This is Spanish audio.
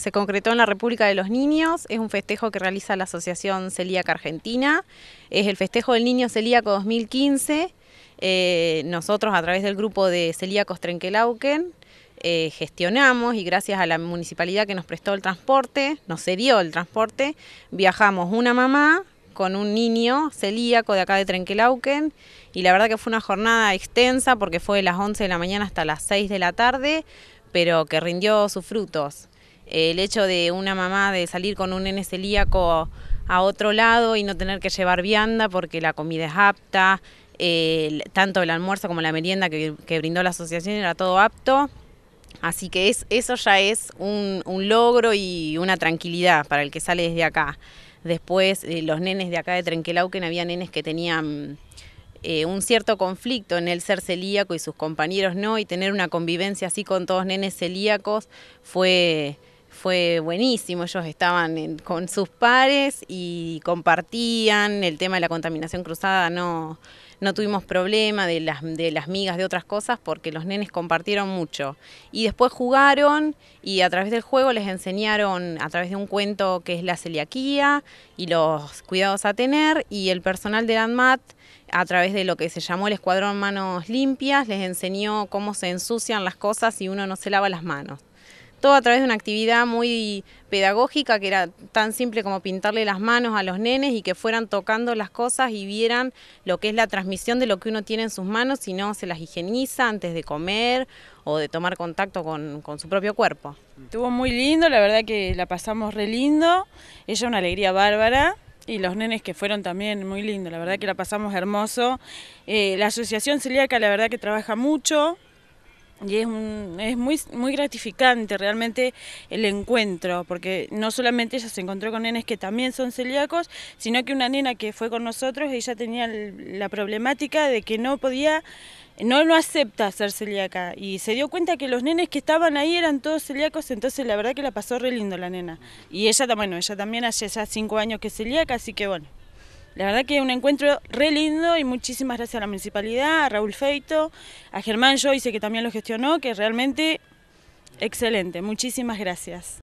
se concretó en la República de los Niños, es un festejo que realiza la Asociación Celíaca Argentina, es el festejo del Niño Celíaco 2015, eh, nosotros a través del grupo de celíacos Trenquelauquen eh, gestionamos y gracias a la municipalidad que nos prestó el transporte, nos cedió el transporte, viajamos una mamá con un niño celíaco de acá de Trenquelauquen y la verdad que fue una jornada extensa porque fue de las 11 de la mañana hasta las 6 de la tarde, pero que rindió sus frutos el hecho de una mamá de salir con un nene celíaco a otro lado y no tener que llevar vianda porque la comida es apta, tanto el almuerzo como la merienda que, brindó la asociación era todo apto. Así que es, eso ya es un, logro y una tranquilidad para el que sale desde acá. Después, eh, los nenes de acá de Trenquelauquen había nenes que tenían eh, un cierto conflicto en el ser celíaco y sus compañeros no, y tener una convivencia así con todos nenes celíacos fue fue buenísimo. Ellos estaban con sus pares y compartían el tema de la contaminación cruzada. No, tuvimos problema de las, migas, de otras cosas, porque los nenes compartieron mucho. Y después jugaron y a través del juego les enseñaron, a través de un cuento que es la celiaquía y los cuidados a tener, y el personal la ANMAT a través de lo que se llamó el escuadrón manos limpias, les enseñó cómo se ensucian las cosas si uno no se lava las manos todo a través de una actividad muy pedagógica que era tan simple como pintarle las manos a los nenes y que fueran tocando las cosas y vieran lo que es la transmisión de lo que uno tiene en sus manos si no se las higieniza antes de comer o de tomar contacto con, su propio cuerpo. Estuvo muy lindo, la verdad que la pasamos re lindo, ella una alegría bárbara. Y los nenes que fueron también muy lindo, la verdad que la pasamos hermoso. Eh, la Asociación Celíaca la verdad que trabaja mucho, y es, es muy, muy gratificante realmente el encuentro, porque no solamente ella se encontró con nenes que también son celíacos, sino que una nena que fue con nosotros, ella tenía la problemática de que no podía, no lo acepta ser celíaca, y se dio cuenta que los nenes que estaban ahí eran todos celíacos, entonces la verdad que la pasó re lindo la nena. Y ella, bueno, ella también hace ya cinco años que es celíaca, así que bueno. La verdad que un encuentro re lindo y muchísimas gracias a la municipalidad, a Raúl Feito, a Germán Joyce que también lo gestionó, que realmente excelente. Muchísimas gracias.